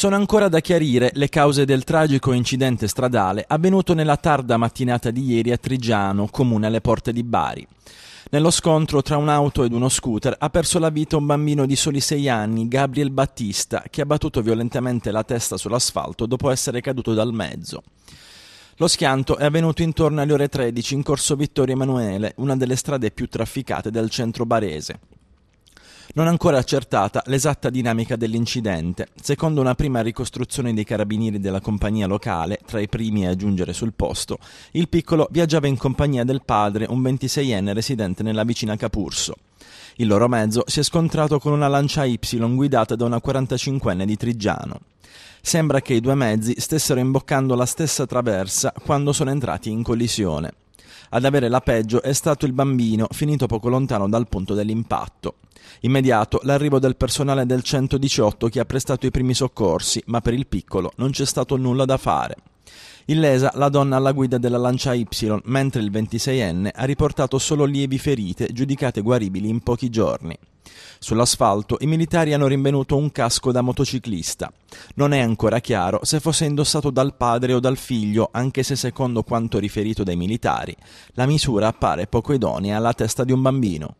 Sono ancora da chiarire le cause del tragico incidente stradale avvenuto nella tarda mattinata di ieri a Trigiano, comune alle porte di Bari. Nello scontro tra un'auto ed uno scooter ha perso la vita un bambino di soli 6 anni, Gabriel Battista, che ha battuto violentemente la testa sull'asfalto dopo essere caduto dal mezzo. Lo schianto è avvenuto intorno alle ore 13 in corso Vittorio Emanuele, una delle strade più trafficate del centro barese. Non ancora accertata l'esatta dinamica dell'incidente. Secondo una prima ricostruzione dei carabinieri della compagnia locale, tra i primi a giungere sul posto, il piccolo viaggiava in compagnia del padre, un 26enne residente nella vicina Capurso. Il loro mezzo si è scontrato con una lancia Y guidata da una 45enne di Trigiano. Sembra che i due mezzi stessero imboccando la stessa traversa quando sono entrati in collisione. Ad avere la peggio è stato il bambino, finito poco lontano dal punto dell'impatto. Immediato l'arrivo del personale del 118 che ha prestato i primi soccorsi, ma per il piccolo non c'è stato nulla da fare. Illesa la donna alla guida della Lancia Y, mentre il 26enne ha riportato solo lievi ferite giudicate guaribili in pochi giorni. Sull'asfalto i militari hanno rinvenuto un casco da motociclista. Non è ancora chiaro se fosse indossato dal padre o dal figlio, anche se secondo quanto riferito dai militari, la misura appare poco idonea alla testa di un bambino.